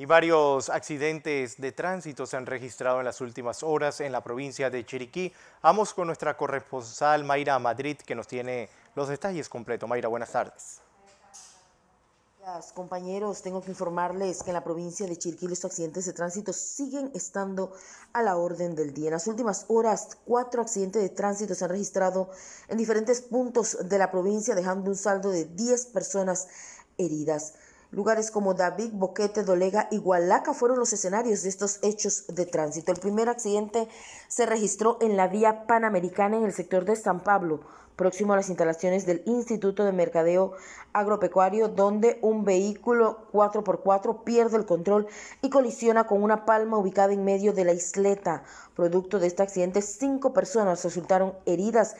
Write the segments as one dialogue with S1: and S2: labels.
S1: Y varios accidentes de tránsito se han registrado en las últimas horas en la provincia de Chiriquí. Vamos con nuestra corresponsal Mayra Madrid, que nos tiene los detalles completos. Mayra, buenas tardes. Compañeros, tengo que informarles que en la provincia de Chiriquí los accidentes de tránsito siguen estando a la orden del día. En las últimas horas, cuatro accidentes de tránsito se han registrado en diferentes puntos de la provincia, dejando un saldo de 10 personas heridas. Lugares como David, Boquete, Dolega y Gualaca fueron los escenarios de estos hechos de tránsito. El primer accidente se registró en la vía panamericana en el sector de San Pablo, próximo a las instalaciones del Instituto de Mercadeo Agropecuario, donde un vehículo 4x4 pierde el control y colisiona con una palma ubicada en medio de la isleta. Producto de este accidente, cinco personas resultaron heridas,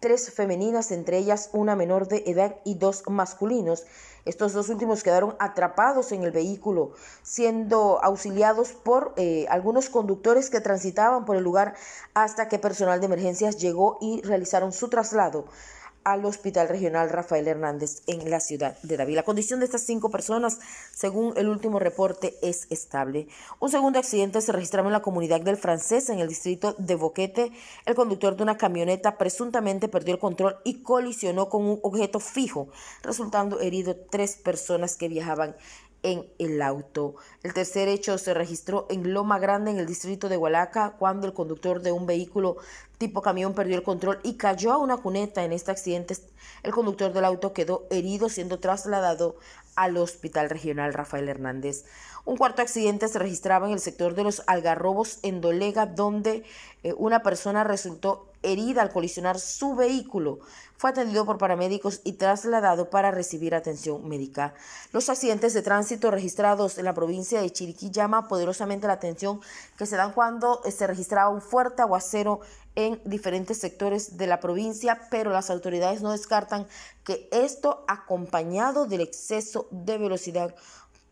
S1: tres femeninas, entre ellas una menor de edad y dos masculinos. Estos dos últimos quedaron atrapados en el vehículo, siendo auxiliados por eh, algunos conductores que transitaban por el lugar hasta que personal de emergencias llegó y realizaron su traslado al Hospital Regional Rafael Hernández en la ciudad de David. La condición de estas cinco personas, según el último reporte, es estable. Un segundo accidente se registraba en la comunidad del Francés, en el distrito de Boquete. El conductor de una camioneta presuntamente perdió el control y colisionó con un objeto fijo, resultando herido tres personas que viajaban en el auto. El tercer hecho se registró en Loma Grande, en el distrito de Hualaca, cuando el conductor de un vehículo tipo camión perdió el control y cayó a una cuneta. En este accidente, el conductor del auto quedó herido siendo trasladado al Hospital Regional Rafael Hernández. Un cuarto accidente se registraba en el sector de los Algarrobos en Dolega, donde eh, una persona resultó herida al colisionar su vehículo. Fue atendido por paramédicos y trasladado para recibir atención médica. Los accidentes de tránsito registrados en la provincia de Chiriquí llama poderosamente la atención que se dan cuando eh, se registraba un fuerte aguacero en diferentes sectores de la provincia, pero las autoridades no descartan que esto acompañado del exceso de velocidad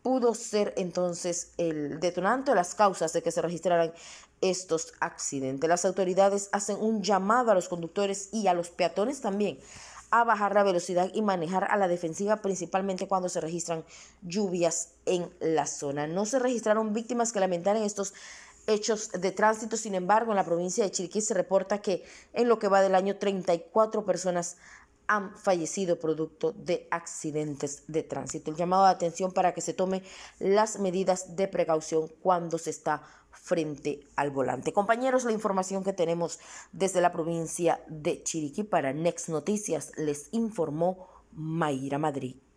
S1: pudo ser entonces el detonante o las causas de que se registraran estos accidentes. Las autoridades hacen un llamado a los conductores y a los peatones también a bajar la velocidad y manejar a la defensiva, principalmente cuando se registran lluvias en la zona. No se registraron víctimas que lamentaran estos hechos de tránsito, sin embargo, en la provincia de Chiriquí se reporta que en lo que va del año 34 personas han fallecido producto de accidentes de tránsito. El llamado de atención para que se tomen las medidas de precaución cuando se está frente al volante. Compañeros, la información que tenemos desde la provincia de Chiriquí para Next Noticias les informó Mayra Madrid.